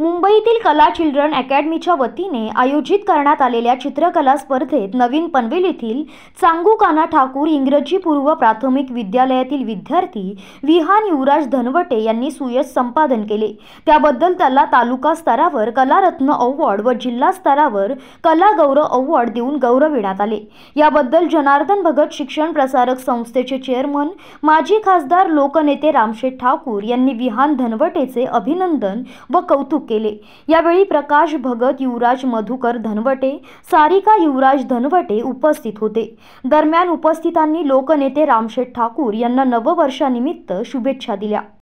मुंबईतील कला चिल्ड्रन अकॅडमीच्या वतीने आयोजित करण्यात आलेल्या चित्रकला स्पर्धेत नवीन पनवेल येथील चांगू काना ठाकूर इंग्रजी पूर्व प्राथमिक विद्यालयातील विद्यार्थी विहान युवराज धनवटे यांनी सुयश संपादन केले त्याबद्दल त्याला तालुका स्तरावर कलारत्न अवॉर्ड व जिल्हा स्तरावर कला गौरव अवॉर्ड देऊन गौरविण्यात आले याबद्दल जनार्दन भगत शिक्षण प्रसारक संस्थेचे चेअरमन माजी खासदार लोकनेते रामशेठ ठाकूर यांनी विहान धनवटेचे अभिनंदन व कौतुक केले यावेळी प्रकाश भगत युवराज मधुकर धनवटे सारिका युवराज धनवटे उपस्थित होते दरम्यान उपस्थितांनी लोकनेते रामशेठ ठाकूर यांना नववर्षानिमित्त शुभेच्छा दिल्या